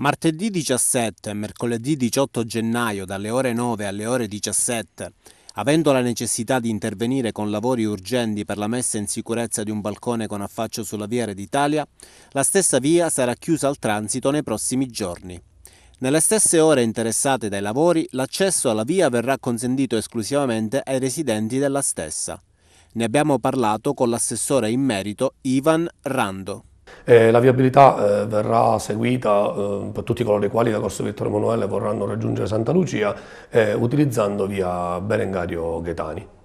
Martedì 17 e mercoledì 18 gennaio dalle ore 9 alle ore 17, avendo la necessità di intervenire con lavori urgenti per la messa in sicurezza di un balcone con affaccio sulla via Reditalia, la stessa via sarà chiusa al transito nei prossimi giorni. Nelle stesse ore interessate dai lavori, l'accesso alla via verrà consentito esclusivamente ai residenti della stessa. Ne abbiamo parlato con l'assessore in merito Ivan Rando. Eh, la viabilità eh, verrà seguita eh, per tutti coloro i quali da Corso Vittorio Emanuele vorranno raggiungere Santa Lucia eh, utilizzando via Berengario Ghetani.